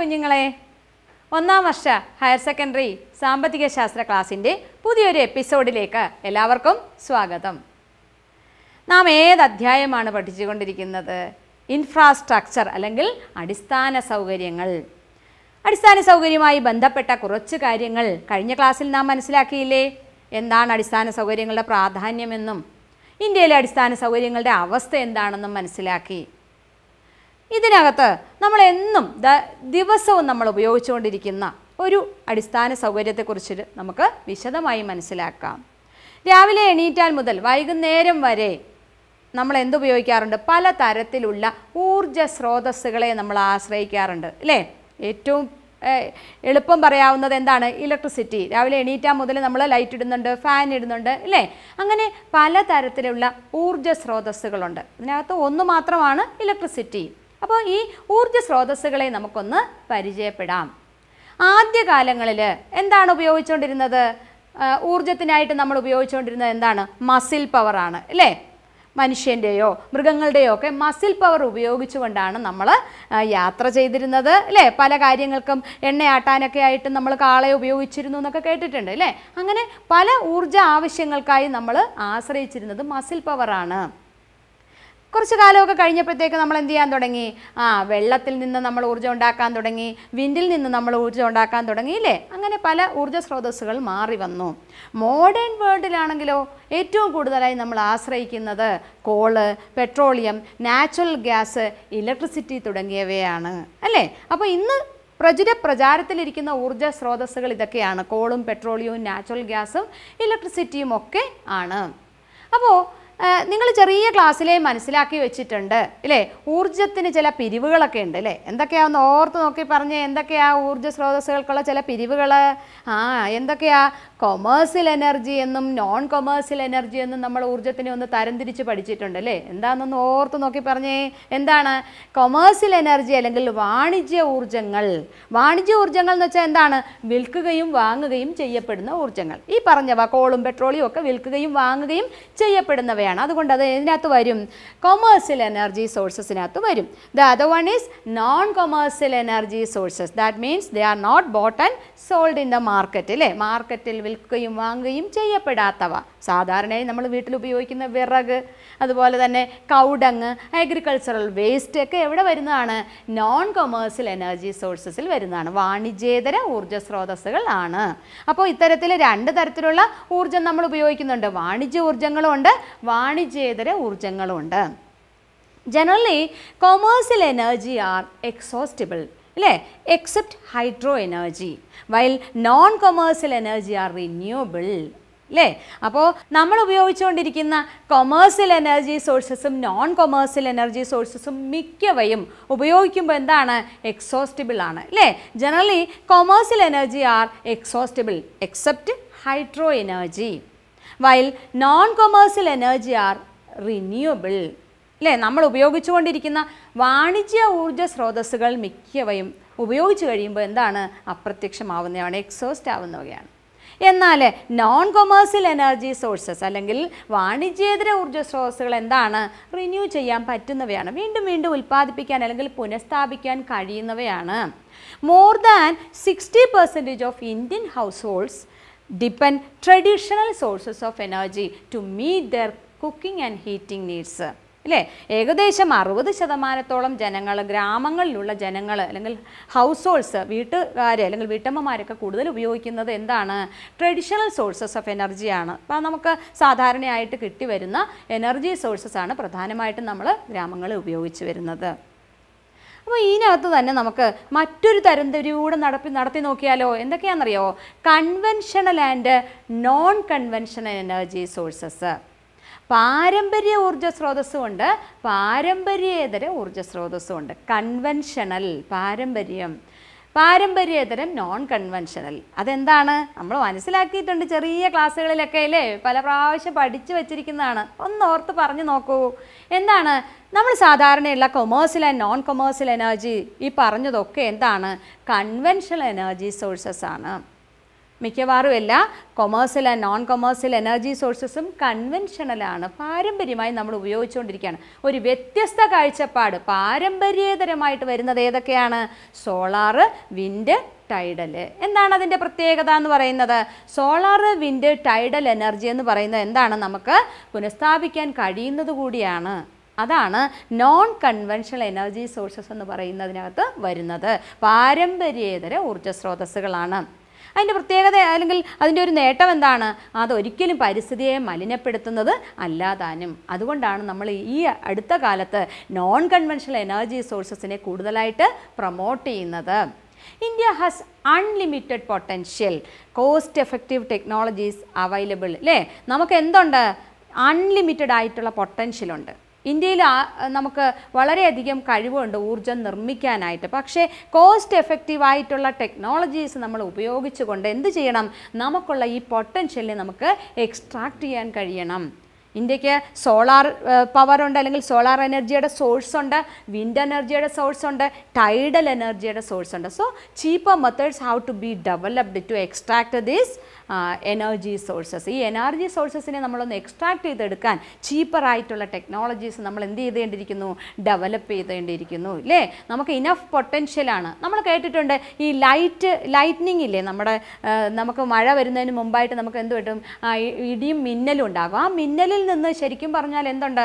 കുഞ്ഞുങ്ങളെ ഒന്നാം വർഷ higher secondary സാമ്പത്തിക ശാസ്ത്ര ക്ലാസ്സിൻ്റെ പുതിയൊരു എപ്പിസോഡിലേക്ക് എല്ലാവർക്കും സ്വാഗതം നാം ഏത് അധ്യായമാണ് പഠിച്ചുകൊണ്ടിരിക്കുന്നത് ഇൻഫ്രാസ്ട്രക്ചർ അല്ലെങ്കിൽ അടിസ്ഥാന സൗകര്യങ്ങൾ അടിസ്ഥാന സൗകര്യവുമായി ബന്ധപ്പെട്ട കുറച്ച് കാര്യങ്ങൾ കഴിഞ്ഞ ക്ലാസ്സിൽ നാം മനസ്സിലാക്കിയില്ലേ എന്താണ് അടിസ്ഥാന സൗകര്യങ്ങളുടെ പ്രാധാന്യമെന്നും ഇന്ത്യയിലെ അടിസ്ഥാന സൗകര്യങ്ങളുടെ അവസ്ഥ എന്താണെന്നും മനസ്സിലാക്കി ഇതിനകത്ത് നമ്മൾ എന്നും ദിവസവും നമ്മൾ ഉപയോഗിച്ചുകൊണ്ടിരിക്കുന്ന ഒരു അടിസ്ഥാന സൗകര്യത്തെക്കുറിച്ച് നമുക്ക് വിശദമായി മനസ്സിലാക്കാം രാവിലെ എണീറ്റാൽ മുതൽ വൈകുന്നേരം വരെ നമ്മൾ എന്തുപയോഗിക്കാറുണ്ട് പല തരത്തിലുള്ള ഊർജ സ്രോതസ്സുകളെ നമ്മൾ ആശ്രയിക്കാറുണ്ട് അല്ലേ ഏറ്റവും എളുപ്പം പറയാവുന്നത് എന്താണ് ഇലക്ട്രിസിറ്റി രാവിലെ എണീറ്റാൽ മുതൽ നമ്മൾ ലൈറ്റ് ഇടുന്നുണ്ട് ഫാൻ ഇടുന്നുണ്ട് അല്ലേ അങ്ങനെ പല തരത്തിലുള്ള ഊർജ സ്രോതസ്സുകളുണ്ട് അതിനകത്ത് ഒന്ന് മാത്രമാണ് ഇലക്ട്രിസിറ്റി അപ്പോൾ ഈ ഊർജ്ജ സ്രോതസ്സുകളെ നമുക്കൊന്ന് പരിചയപ്പെടാം ആദ്യകാലങ്ങളിൽ എന്താണ് ഉപയോഗിച്ചുകൊണ്ടിരുന്നത് ഊർജത്തിനായിട്ട് നമ്മൾ ഉപയോഗിച്ചുകൊണ്ടിരുന്നത് എന്താണ് മസിൽ പവറാണ് അല്ലേ മനുഷ്യൻ്റെയോ മൃഗങ്ങളുടെയോ ഒക്കെ മസിൽ പവർ ഉപയോഗിച്ചുകൊണ്ടാണ് നമ്മൾ യാത്ര ചെയ്തിരുന്നത് അല്ലേ പല കാര്യങ്ങൾക്കും എണ്ണയാട്ടാനൊക്കെ ആയിട്ട് നമ്മൾ കാളെ ഉപയോഗിച്ചിരുന്നു എന്നൊക്കെ കേട്ടിട്ടുണ്ട് അല്ലേ അങ്ങനെ പല ഊർജ ആവശ്യങ്ങൾക്കായി നമ്മൾ ആശ്രയിച്ചിരുന്നത് മസിൽ പവറാണ് കുറച്ച് കാലമൊക്കെ കഴിഞ്ഞപ്പോഴത്തേക്ക് നമ്മൾ എന്ത് ചെയ്യാൻ തുടങ്ങി ആ വെള്ളത്തിൽ നിന്ന് നമ്മൾ ഊർജ്ജം ഉണ്ടാക്കാൻ തുടങ്ങി വിൻഡിൽ നിന്ന് നമ്മൾ ഊർജ്ജം ഉണ്ടാക്കാൻ തുടങ്ങി ഇല്ലേ അങ്ങനെ പല ഊർജ്ജ സ്രോതസ്സുകൾ മാറി വന്നു മോഡേൺ വേൾഡിലാണെങ്കിലോ ഏറ്റവും കൂടുതലായി നമ്മൾ ആശ്രയിക്കുന്നത് coal petroleum natural gas electricity തുടങ്ങിയവയാണ് അല്ലേ അപ്പോൾ ഇന്ന് പ്രചുര പ്രചാരത്തിലിരിക്കുന്ന ഊർജ്ജ സ്രോതസ്സുകൾ ഇതൊക്കെയാണ് കോളും പെട്രോളിയവും നാച്ചുറൽ ഗ്യാസും ഇലക്ട്രിസിറ്റിയും ഒക്കെ ആണ് അപ്പോൾ നിങ്ങൾ ചെറിയ ക്ലാസ്സിലേ മനസ്സിലാക്കി വെച്ചിട്ടുണ്ട് അല്ലേ ഊർജത്തിന് ചില പിരിവുകളൊക്കെ ഉണ്ട് അല്ലേ എന്തൊക്കെയാന്ന് ഓർത്ത് നോക്കി പറഞ്ഞ് എന്തൊക്കെയാ ഊർജ്ജ സ്രോതസ്സുകൾക്കുള്ള ചില പിരിവുകൾ ആ എന്തൊക്കെയാ കൊമേഴ്സ്യൽ എനർജി എന്നും നോൺ കൊമേഴ്സ്യൽ എനർജി എന്നും നമ്മൾ ഊർജ്ജത്തിനെ ഒന്ന് തരംതിരിച്ച് പഠിച്ചിട്ടുണ്ട് അല്ലേ എന്താണെന്നൊന്ന് ഓർത്ത് നോക്കി പറഞ്ഞേ എന്താണ് കൊമേഴ്സ്യൽ എനർജി അല്ലെങ്കിൽ വാണിജ്യ ഊർജ്ജങ്ങൾ വാണിജ്യ ഊർജ്ജങ്ങൾ എന്ന് വെച്ചാൽ എന്താണ് വിൽക്കുകയും വാങ്ങുകയും ചെയ്യപ്പെടുന്ന ഊർജ്ജങ്ങൾ ഈ പറഞ്ഞവ കോളും പെട്രോളിയും ഒക്കെ വിൽക്കുകയും വാങ്ങുകയും ചെയ്യപ്പെടുന്നവയാണ് അതുകൊണ്ട് അത് ഇതിനകത്ത് വരും കൊമേഴ്സ്യൽ എനർജി സോഴ്സസിനകത്ത് വരും the other one is non commercial energy sources that means they are not bought and sold in the market അല്ലേ മാർക്കറ്റിൽ വിൽക്കുകയും വാങ്ങുകയും ചെയ്യപ്പെടാത്തവ സാധാരണയായി നമ്മൾ വീട്ടിൽ ഉപയോഗിക്കുന്ന വിറക് അതുപോലെ തന്നെ കൗഡങ് അഗ്രികൾച്ചറൽ വേസ്റ്റ് ഒക്കെ എവിടെ വരുന്നതാണ് നോൺ കൊമേഴ്സ്യൽ എനർജി സോഴ്സസിൽ വരുന്നതാണ് വാണിജ്യേതര ഊർജ്ജ സ്രോതസ്സുകൾ ആണ് അപ്പോൾ ഇത്തരത്തിൽ രണ്ട് തരത്തിലുള്ള ഊർജ്ജം നമ്മൾ ഉപയോഗിക്കുന്നുണ്ട് വാണിജ്യ ഊർജ്ജങ്ങളുണ്ട് വാണിജ്യേതര ഊർജ്ജങ്ങളുണ്ട് generally commercial energy are exhaustible അല്ലേ except hydro energy while non commercial energy are renewable അല്ലേ അപ്പോൾ നമ്മൾ ഉപയോഗിച്ചുകൊണ്ടിരിക്കുന്ന കൊമേഴ്സ്യൽ എനർജി സോഴ്സസും നോൺ കൊമേഴ്സ്യൽ എനർജി സോഴ്സസും മിക്കവയും ഉപയോഗിക്കുമ്പോൾ എന്താണ് എക്സോസ്റ്റബിൾ ആണ് അല്ലേ generally commercial energy are exhaustible except hydro energy while non commercial energy are renewable അല്ലേ നമ്മൾ ഉപയോഗിച്ചുകൊണ്ടിരിക്കുന്ന വാണിജ്യ ഊർജ്ജ സ്രോതസ്സുകൾ മിക്കവയും ഉപയോഗിച്ച് കഴിയുമ്പോൾ എന്താണ് അപ്രത്യക്ഷമാവുന്നതാണ് എക്സോസ്റ്റ് ആവുന്നവയാണ് എന്നാൽ നോൺ കൊമേഴ്സ്യൽ എനർജി സോഴ്സസ് അല്ലെങ്കിൽ വാണിജ്യേതര ഊർജ്ജ സ്രോതസ്സുകൾ എന്താണ് റിന്യൂ ചെയ്യാൻ പറ്റുന്നവയാണ് വീണ്ടും വീണ്ടും ഉൽപ്പാദിപ്പിക്കാൻ അല്ലെങ്കിൽ പുനഃസ്ഥാപിക്കാൻ കഴിയുന്നവയാണ് more than sixty percentage of Indian households depend traditional sources of energy to meet their cooking and heating needs അല്ലേ ഏകദേശം അറുപത് ശതമാനത്തോളം ജനങ്ങൾ ഗ്രാമങ്ങളിലുള്ള ജനങ്ങൾ അല്ലെങ്കിൽ ഹൗസ് ഹോൾഡ്സ് വീട്ടുകാർ അല്ലെങ്കിൽ വീട്ടമ്മമാരൊക്കെ കൂടുതൽ ഉപയോഗിക്കുന്നത് എന്താണ് ട്രഡീഷണൽ സോഴ്സസ് ഓഫ് എനർജിയാണ് അപ്പോൾ നമുക്ക് സാധാരണയായിട്ട് കിട്ടി വരുന്ന എനർജി സോഴ്സസ് ആണ് പ്രധാനമായിട്ടും നമ്മൾ ഗ്രാമങ്ങളിൽ ഉപയോഗിച്ച് വരുന്നത് അപ്പോൾ ഇതിനകത്ത് തന്നെ നമുക്ക് മറ്റൊരു തരംതിരിയൂടെ നടപ്പി നടത്തി നോക്കിയാലോ എന്തൊക്കെയാണെന്നറിയോ conventional and non conventional energy sources പാരമ്പര്യ ഊർജ്ജ സ്രോതസ്സുമുണ്ട് പാരമ്പര്യേതര ഊർജ്ജ സ്രോതസ്സുമുണ്ട് കൺവെൻഷണൽ പാരമ്പര്യം പാരമ്പര്യേതരം നോൺ കൺവെൻഷണൽ അതെന്താണ് നമ്മൾ മനസ്സിലാക്കിയിട്ടുണ്ട് ചെറിയ ക്ലാസ്സുകളിലൊക്കെ അല്ലേ പല പ്രാവശ്യം പഠിച്ചു വച്ചിരിക്കുന്നതാണ് ഒന്ന് ഓർത്ത് പറഞ്ഞു നോക്കൂ എന്താണ് നമ്മൾ സാധാരണയുള്ള commercial and non commercial energy ഈ പറഞ്ഞതൊക്കെ എന്താണ് കൺവെൻഷണൽ എനർജി സോഴ്സസ് ആണ് മിക്കവാറും എല്ലാ commercial and non commercial energy സോഴ്സസും കൺവെൻഷണലാണ് പാരമ്പര്യമായി നമ്മൾ ഉപയോഗിച്ചുകൊണ്ടിരിക്കുകയാണ് ഒരു വ്യത്യസ്ത കാഴ്ചപ്പാട് പാരമ്പര്യേതരമായിട്ട് വരുന്നത് ഏതൊക്കെയാണ് സോളാറ് വിൻഡ് ടൈഡൽ എന്താണ് അതിൻ്റെ പ്രത്യേകത എന്ന് പറയുന്നത് സോളാർ വിൻഡ് ടൈഡൽ എനർജി എന്ന് പറയുന്നത് എന്താണ് നമുക്ക് പുനഃസ്ഥാപിക്കാൻ കഴിയുന്നത് കൂടിയാണ് അതാണ് നോൺ കൺവെൻഷണൽ എനർജി സോഴ്സസ് എന്ന് പറയുന്നതിനകത്ത് വരുന്നത് പാരമ്പര്യേതര ഊർജ്ജ സ്രോതസ്സുകളാണ് അതിൻ്റെ പ്രത്യേകത അല്ലെങ്കിൽ അതിൻ്റെ ഒരു നേട്ടം എന്താണ് അതൊരിക്കലും പരിസ്ഥിതിയെ മലിനപ്പെടുത്തുന്നത് അല്ലാതാനും അതുകൊണ്ടാണ് നമ്മൾ ഈ അടുത്ത കാലത്ത് നോൺ കൺവെൻഷണൽ എനർജി സോഴ്സസിനെ കൂടുതലായിട്ട് പ്രൊമോട്ട് ചെയ്യുന്നത് India has unlimited potential cost effective technologies available അല്ലേ നമുക്ക് എന്തുണ്ട് അൺലിമിറ്റഡ് ആയിട്ടുള്ള പൊട്ടൻഷ്യലുണ്ട് ഇന്ത്യയിൽ നമുക്ക് വളരെയധികം കഴിവുണ്ട് ഊർജ്ജം നിർമ്മിക്കാനായിട്ട് പക്ഷേ കോസ്റ്റ് എഫക്റ്റീവായിട്ടുള്ള ടെക്നോളജീസ് നമ്മൾ ഉപയോഗിച്ചുകൊണ്ട് എന്ത് ചെയ്യണം നമുക്കുള്ള ഈ പൊട്ടൻഷ്യലിനെ നമുക്ക് എക്സ്ട്രാക്റ്റ് ചെയ്യാൻ കഴിയണം ഇന്ത്യക്ക് സോളാർ പവറുണ്ട് അല്ലെങ്കിൽ സോളാർ എനർജിയുടെ സോഴ്സ് ഉണ്ട് വിൻഡ് എനർജിയുടെ സോഴ്സ് ഉണ്ട് ടൈഡൽ എനർജിയുടെ സോഴ്സ് ഉണ്ട് so cheaper methods how to be developed to extract these energy sources ഈ എനർജി സോഴ്സസിനെ നമ്മളൊന്ന് എക്സ്ട്രാക്ട് ചെയ്തെടുക്കാൻ ചീപ്പറായിട്ടുള്ള ടെക്നോളജീസ് നമ്മൾ എന്ത് ചെയ്തേണ്ടിയിരിക്കുന്നു ഡെവലപ്പ് ചെയ്തേണ്ടിയിരിക്കുന്നു ഇല്ലേ നമുക്ക് ഇനഫ് പൊട്ടൻഷ്യലാണ് നമ്മൾ കേട്ടിട്ടുണ്ട് ഈ ലൈറ്റ് ലൈറ്റ്നിങ് ഇല്ലേ നമ്മുടെ നമുക്ക് മഴ വരുന്നതിന് മുമ്പായിട്ട് നമുക്ക് എന്ത് കിട്ടും ഇടിയും മിന്നലും ഉണ്ടാകും ആ മിന്നലിൽ നിന്ന് ശരിക്കും പറഞ്ഞാൽ എന്തുണ്ട്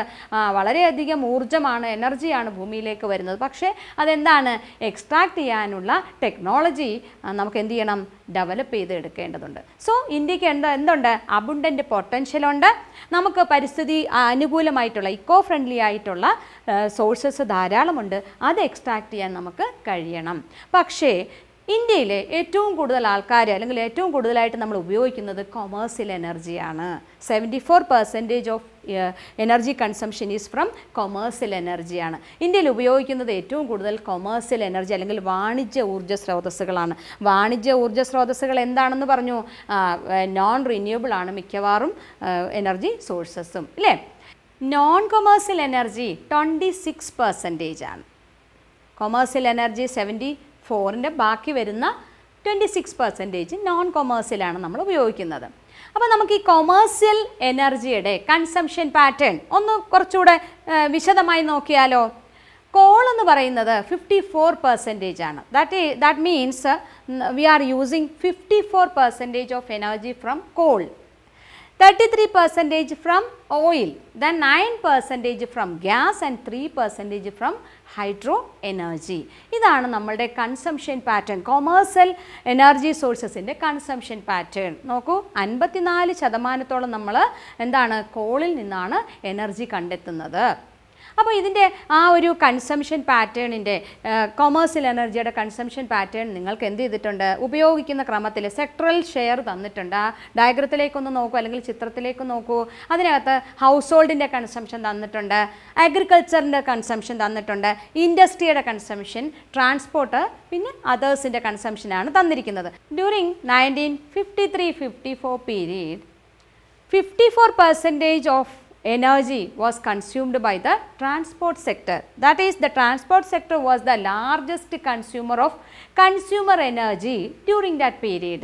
വളരെയധികം ഊർജ്ജമാണ് എനർജിയാണ് ഭൂമിയിലേക്ക് വരുന്നത് പക്ഷേ അതെന്താണ് എക്സ്ട്രാക്ട് ചെയ്യാനുള്ള ടെക്നോളജി നമുക്ക് എന്ത് ചെയ്യണം ഡെവലപ്പ് ചെയ്ത് എടുക്കേണ്ടതുണ്ട് സോ ഇന്ത്യക്ക് എന്താ എന്തുണ്ട് അബുണ്ടൻ്റ് പൊട്ടൻഷ്യലുണ്ട് നമുക്ക് പരിസ്ഥിതി അനുകൂലമായിട്ടുള്ള ഇക്കോ ഫ്രണ്ട്ലി ആയിട്ടുള്ള സോഴ്സസ് ധാരാളമുണ്ട് അത് എക്സ്ട്രാക്ട് ചെയ്യാൻ നമുക്ക് കഴിയണം പക്ഷേ ഇന്ത്യയിലെ ഏറ്റവും കൂടുതൽ ആൾക്കാർ അല്ലെങ്കിൽ ഏറ്റവും കൂടുതലായിട്ട് നമ്മൾ ഉപയോഗിക്കുന്നത് കൊമേഴ്സ്യൽ എനർജിയാണ് seventy four percentage of energy consumption is from commercial എനർജിയാണ് ഇന്ത്യയിൽ ഉപയോഗിക്കുന്നത് ഏറ്റവും കൂടുതൽ കൊമേഴ്സ്യൽ എനർജി അല്ലെങ്കിൽ വാണിജ്യ ഊർജ്ജ സ്രോതസ്സുകളാണ് വാണിജ്യ ഊർജ്ജ സ്രോതസ്സുകൾ എന്താണെന്ന് പറഞ്ഞു നോൺ റിന്യൂവബിൾ ആണ് മിക്കവാറും എനർജി സോഴ്സസും ഇല്ലേ non commercial energy twenty six percentage ആണ് കൊമേഴ്സ്യൽ എനർജി സെവൻറ്റി ഫോറിൻ്റെ ബാക്കി വരുന്ന ട്വൻറ്റി സിക്സ് പെർസെൻറ്റേജ് നോൺ കൊമേഴ്സ്യലാണ് നമ്മൾ ഉപയോഗിക്കുന്നത് അപ്പോൾ നമുക്ക് ഈ കൊമേഴ്സ്യൽ എനർജിയുടെ കൺസംഷൻ പാറ്റേൺ ഒന്ന് കുറച്ചുകൂടെ വിശദമായി നോക്കിയാലോ കോൾ എന്ന് പറയുന്നത് ഫിഫ്റ്റി ഫോർ പെർസെൻറ്റേജ് ആണ് that that means we are using fifty four percentage of energy from coal 33 percentage from oil, then 9 percentage from gas and 3 percentage from hydro energy ഇതാണ് നമ്മളുടെ consumption pattern commercial energy സോഴ്സസിൻ്റെ consumption pattern നോക്കൂ അൻപത്തിനാല് ശതമാനത്തോളം നമ്മൾ എന്താണ് കോളിൽ നിന്നാണ് എനർജി കണ്ടെത്തുന്നത് അപ്പോൾ ഇതിൻ്റെ ആ ഒരു കൺസംഷൻ പാറ്റേണിൻ്റെ കൊമേഴ്സ്യൽ എനർജിയുടെ കൺസംഷൻ പാറ്റേൺ നിങ്ങൾക്ക് എന്ത് ചെയ്തിട്ടുണ്ട് ഉപയോഗിക്കുന്ന ക്രമത്തിൽ സെക്ടറൽ ഷെയർ തന്നിട്ടുണ്ട് ആ ഡയഗ്രത്തിലേക്കൊന്ന് നോക്കൂ അല്ലെങ്കിൽ ചിത്രത്തിലേക്ക് നോക്കൂ അതിനകത്ത് ഹൗസ് ഹോൾഡിൻ്റെ കൺസംഷൻ തന്നിട്ടുണ്ട് അഗ്രികൾച്ചറിൻ്റെ കൺസംഷൻ തന്നിട്ടുണ്ട് ഇൻഡസ്ട്രിയുടെ കൺസംഷൻ ട്രാൻസ്പോർട്ട് പിന്നെ അതേഴ്സിൻ്റെ കൺസംഷനാണ് തന്നിരിക്കുന്നത് during nineteen fifty three fifty four period fifty four percentage of energy was consumed by the transport sector. That is the transport sector was the largest consumer of consumer energy during that period.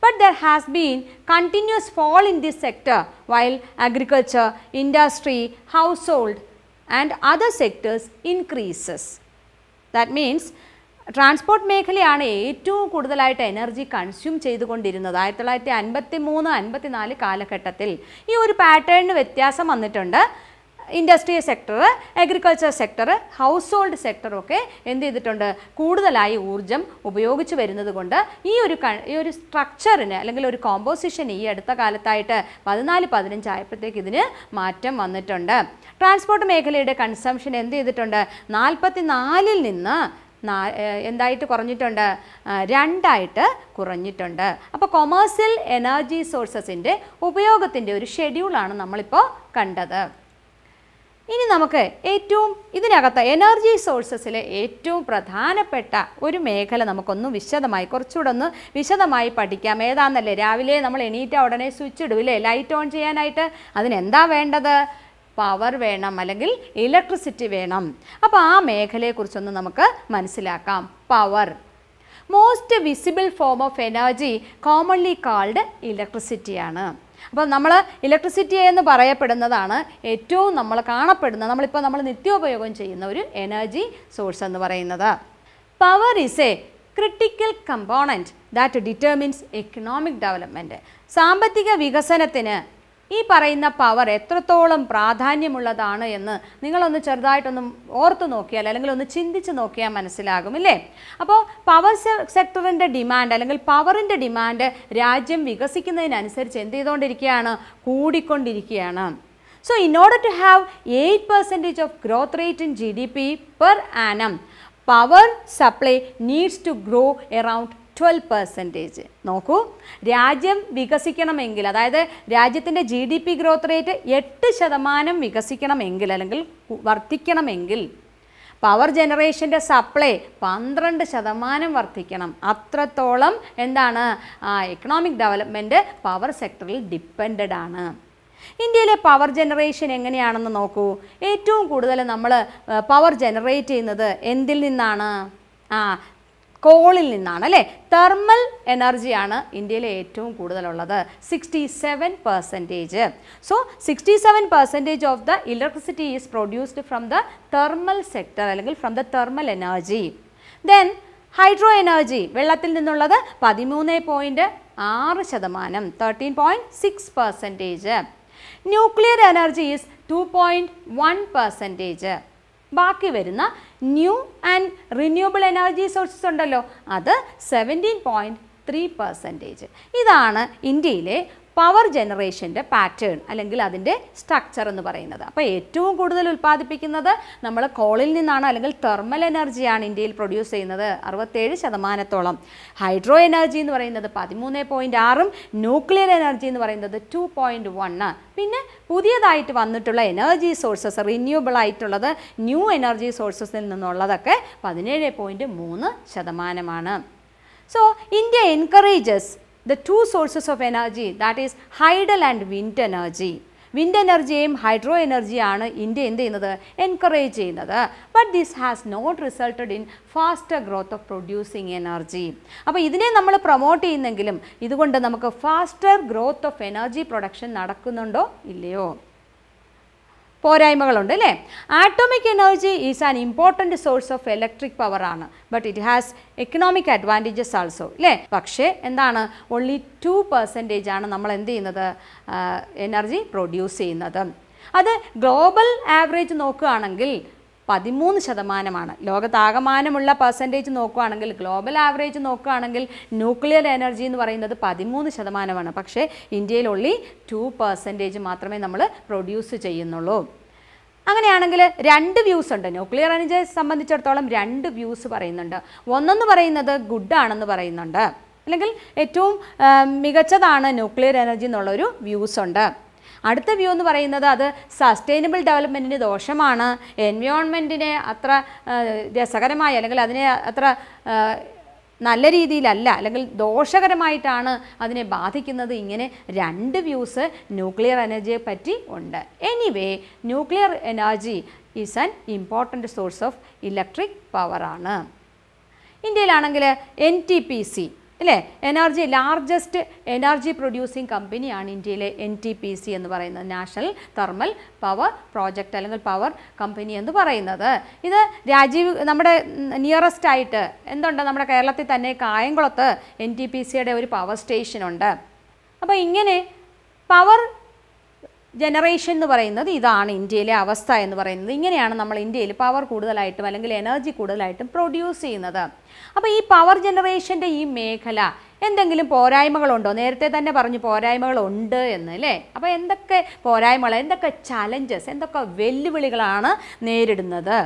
But there has been continuous fall in this sector while agriculture, industry, household and other sectors increases. That means transport മേഖലയാണ് ഏറ്റവും കൂടുതലായിട്ട് energy consume ചെയ്തുകൊണ്ടിരുന്നത് ആയിരത്തി തൊള്ളായിരത്തി അൻപത്തി മൂന്ന് നാല് കാലഘട്ടത്തിൽ ഈ ഒരു പാറ്റേണിന് വ്യത്യാസം വന്നിട്ടുണ്ട് industrial sector agriculture sector household സെക്ടറൊക്കെ എന്ത് ചെയ്തിട്ടുണ്ട് കൂടുതലായി ഊർജം ഉപയോഗിച്ച് വരുന്നത് കൊണ്ട് ഈ ഒരു ഈ ഒരു സ്ട്രക്ചറിന് അല്ലെങ്കിൽ ഒരു കോമ്പോസിഷൻ ഈ അടുത്ത കാലത്തായിട്ട് പതിനാല് പതിനഞ്ചായപ്പോഴത്തേക്ക് ഇതിന് മാറ്റം വന്നിട്ടുണ്ട് ട്രാൻസ്പോർട്ട് മേഖലയുടെ കൺസംഷൻ എന്ത് ചെയ്തിട്ടുണ്ട് നാലിൽ നിന്ന് എന്തായിട്ട് കുറഞ്ഞിട്ടുണ്ട് രണ്ടായിട്ട് കുറഞ്ഞിട്ടുണ്ട് അപ്പോൾ കൊമേഴ്സ്യൽ എനർജി സോഴ്സസിൻ്റെ ഉപയോഗത്തിൻ്റെ ഒരു ഷെഡ്യൂളാണ് നമ്മളിപ്പോൾ കണ്ടത് ഇനി നമുക്ക് ഏറ്റവും ഇതിനകത്ത് എനർജി സോഴ്സസിലെ ഏറ്റവും പ്രധാനപ്പെട്ട ഒരു മേഖല നമുക്കൊന്ന് വിശദമായി കുറച്ചുകൂടെ ഒന്ന് വിശദമായി പഠിക്കാം ഏതാണെന്നല്ലേ രാവിലെ നമ്മൾ എണീറ്റ ഉടനെ സ്വിച്ച് ഇടൂല്ലേ ലൈറ്റ് ഓൺ ചെയ്യാനായിട്ട് അതിനെന്താ വേണ്ടത് പവർ വേണം അല്ലെങ്കിൽ ഇലക്ട്രിസിറ്റി വേണം അപ്പോൾ ആ മേഖലയെക്കുറിച്ചൊന്ന് നമുക്ക് മനസ്സിലാക്കാം power most visible form of energy commonly called ഇലക്ട്രിസിറ്റിയാണ് അപ്പോൾ നമ്മൾ ഇലക്ട്രിസിറ്റി എന്ന് പറയപ്പെടുന്നതാണ് ഏറ്റവും നമ്മൾ കാണപ്പെടുന്ന നമ്മളിപ്പോൾ നമ്മൾ നിത്യോപയോഗം ചെയ്യുന്ന ഒരു എനർജി സോഴ്സ് എന്ന് പറയുന്നത് power is a critical component that determines economic development സാമ്പത്തിക വികസനത്തിന് ഈ പറയുന്ന പവർ എത്രത്തോളം പ്രാധാന്യമുള്ളതാണ് എന്ന് നിങ്ങളൊന്ന് ചെറുതായിട്ടൊന്ന് ഓർത്തു നോക്കിയാൽ അല്ലെങ്കിൽ ഒന്ന് ചിന്തിച്ച് നോക്കിയാൽ മനസ്സിലാകും ഇല്ലേ അപ്പോൾ പവർ സെക്ടറിൻ്റെ ഡിമാൻഡ് അല്ലെങ്കിൽ പവറിൻ്റെ ഡിമാൻഡ് രാജ്യം വികസിക്കുന്നതിനനുസരിച്ച് എന്ത് ചെയ്തുകൊണ്ടിരിക്കുകയാണ് കൂടിക്കൊണ്ടിരിക്കുകയാണ് so in order to have eight percentage of growth rate in G D P per annum power supply needs to grow around twelve percentage നോക്കൂ രാജ്യം വികസിക്കണമെങ്കിൽ അതായത് രാജ്യത്തിൻ്റെ G D P growth rate എട്ട് ശതമാനം വികസിക്കണമെങ്കിൽ അല്ലെങ്കിൽ വർദ്ധിക്കണമെങ്കിൽ പവർ ജനറേഷൻ്റെ സപ്ലൈ പന്ത്രണ്ട് ശതമാനം വർദ്ധിക്കണം അത്രത്തോളം എന്താണ് എക്കണോമിക് ഡെവലപ്മെൻറ്റ് പവർ സെക്ടറിൽ ഡിപ്പെൻഡഡ് ആണ് ഇന്ത്യയിലെ പവർ ജനറേഷൻ എങ്ങനെയാണെന്ന് നോക്കൂ ഏറ്റവും കൂടുതൽ നമ്മൾ പവർ ജനറേറ്റ് ചെയ്യുന്നത് എന്തിൽ നിന്നാണ് ആ കോളിൽ നിന്നാണ് അല്ലേ തെർമൽ എനർജിയാണ് ഇന്ത്യയിലെ ഏറ്റവും കൂടുതലുള്ളത് sixty seven percentage so sixty seven percentage of the electricity is produced from the thermal sector അല്ലെങ്കിൽ from the thermal energy then hydro energy വെള്ളത്തിൽ നിന്നുള്ളത് പതിമൂന്ന് പോയിൻറ്റ് ആറ് ശതമാനം thirteen point six percentage nuclear energy is two point one percentage ബാക്കി വരുന്ന new and renewable energy sources ഉണ്ടല്ലോ അത് സെവൻറ്റീൻ പോയിൻറ്റ് ത്രീ പെർസെൻറ്റേജ് ഇതാണ് ഇന്ത്യയിലെ പവർ ജനറേഷൻ്റെ പാറ്റേൺ അല്ലെങ്കിൽ അതിൻ്റെ സ്ട്രക്ചർ എന്ന് പറയുന്നത് അപ്പോൾ ഏറ്റവും കൂടുതൽ ഉൽപ്പാദിപ്പിക്കുന്നത് നമ്മൾ കോളിൽ നിന്നാണ് അല്ലെങ്കിൽ തെർമൽ എനർജിയാണ് ഇന്ത്യയിൽ പ്രൊഡ്യൂസ് ചെയ്യുന്നത് അറുപത്തേഴ് ശതമാനത്തോളം ഹൈഡ്രോ എനർജി എന്ന് പറയുന്നത് പതിമൂന്ന് പോയിൻറ്റ് ആറും ന്യൂക്ലിയർ എനർജി എന്ന് പറയുന്നത് ടു പോയിൻറ്റ് വണ്ണ് പിന്നെ പുതിയതായിട്ട് വന്നിട്ടുള്ള എനർജി സോഴ്സസ് റിന്യൂവബിൾ ആയിട്ടുള്ളത് ന്യൂ എനർജി സോഴ്സസിൽ നിന്നുള്ളതൊക്കെ പതിനേഴ് പോയിൻറ്റ് മൂന്ന് ശതമാനമാണ് so India encourages the two sources of energy that is hydel and wind energy. Wind എനർജിയെയും ഹൈഡ്രോ എനർജിയാണ് ഇന്ത്യ എന്ത് ചെയ്യുന്നത് എൻകറേജ് ചെയ്യുന്നത് but this has not resulted in faster growth of producing energy അപ്പോൾ ഇതിനെ നമ്മൾ പ്രൊമോട്ട് ചെയ്യുന്നെങ്കിലും ഇതുകൊണ്ട് നമുക്ക് faster growth of energy production നടക്കുന്നുണ്ടോ ഇല്ലയോ പോരായ്മകളുണ്ട് അല്ലേ atomic energy is an important source of electric power ആണ് but it has economic advantages also അല്ലേ പക്ഷേ എന്താണ് ഓൺലി ടു പെർസെൻറ്റേജ് ആണ് നമ്മൾ എന്ത് ചെയ്യുന്നത് എനർജി പ്രൊഡ്യൂസ് ചെയ്യുന്നത് അത് ഗ്ലോബൽ ആവറേജ് നോക്കുകയാണെങ്കിൽ പതിമൂന്ന് ശതമാനമാണ് ലോകത്താകമാനമുള്ള പെർസെൻറ്റേജ് നോക്കുകയാണെങ്കിൽ ഗ്ലോബൽ ആവറേജ് നോക്കുകയാണെങ്കിൽ ന്യൂക്ലിയർ എനർജി എന്ന് പറയുന്നത് പതിമൂന്ന് ശതമാനമാണ് പക്ഷേ ഇന്ത്യയിൽ ഒള്ളി ടു പെർസെൻറ്റേജ് മാത്രമേ നമ്മൾ പ്രൊഡ്യൂസ് ചെയ്യുന്നുള്ളൂ അങ്ങനെയാണെങ്കിൽ രണ്ട് വ്യൂസ് ഉണ്ട് ന്യൂക്ലിയർ എനർജിയെ സംബന്ധിച്ചിടത്തോളം രണ്ട് വ്യൂസ് പറയുന്നുണ്ട് ഒന്നെന്ന് പറയുന്നത് ഗുഡ് ആണെന്ന് പറയുന്നുണ്ട് അല്ലെങ്കിൽ ഏറ്റവും മികച്ചതാണ് ന്യൂക്ലിയർ എനർജി എന്നുള്ളൊരു വ്യൂസ് ഉണ്ട് അടുത്ത വ്യൂ എന്ന് പറയുന്നത് അത് സസ്റ്റൈനബിൾ ഡെവലപ്മെൻറ്റിന് ദോഷമാണ് എൻവയോൺമെൻറ്റിനെ അത്ര രസകരമായി അല്ലെങ്കിൽ അതിനെ അത്ര നല്ല രീതിയിലല്ല അല്ലെങ്കിൽ ദോഷകരമായിട്ടാണ് അതിനെ ബാധിക്കുന്നത് ഇങ്ങനെ രണ്ട് വ്യൂസ് ന്യൂക്ലിയർ എനർജിയെ പറ്റി ഉണ്ട് anyway nuclear energy is an important source of electric പവറാണ് ഇന്ത്യയിലാണെങ്കിൽ എൻ ടി പി സി അല്ലേ എനർജി ലാർജസ്റ്റ് എനർജി പ്രൊഡ്യൂസിങ് കമ്പനിയാണ് ഇന്ത്യയിലെ എൻ ടി പി സി എന്ന് പറയുന്നത് നാഷണൽ തെർമൽ പവർ പ്രോജക്റ്റ് അല്ലെങ്കിൽ പവർ കമ്പനി എന്ന് പറയുന്നത് ഇത് രാജീവ് നമ്മുടെ നിയറസ്റ്റ് ആയിട്ട് എന്തുണ്ട് നമ്മുടെ കേരളത്തിൽ തന്നെ കായംകുളത്ത് എൻ ടി പി സിയുടെ ഒരു പവർ സ്റ്റേഷനുണ്ട് അപ്പോൾ ഇങ്ങനെ പവർ ജനറേഷൻ എന്ന് പറയുന്നത് ഇതാണ് ഇന്ത്യയിലെ അവസ്ഥ എന്ന് പറയുന്നത് ഇങ്ങനെയാണ് നമ്മൾ ഇന്ത്യയിൽ പവർ കൂടുതലായിട്ടും അല്ലെങ്കിൽ എനർജി കൂടുതലായിട്ടും പ്രൊഡ്യൂസ് ചെയ്യുന്നത് അപ്പോൾ ഈ പവർ ജനറേഷൻ്റെ ഈ മേഖല എന്തെങ്കിലും പോരായ്മകളുണ്ടോ നേരത്തെ തന്നെ പറഞ്ഞു പോരായ്മകളുണ്ട് എന്ന് അല്ലേ അപ്പോൾ എന്തൊക്കെ പോരായ്മകൾ എന്തൊക്കെ ചലഞ്ചസ് എന്തൊക്കെ വെല്ലുവിളികളാണ് നേരിടുന്നത്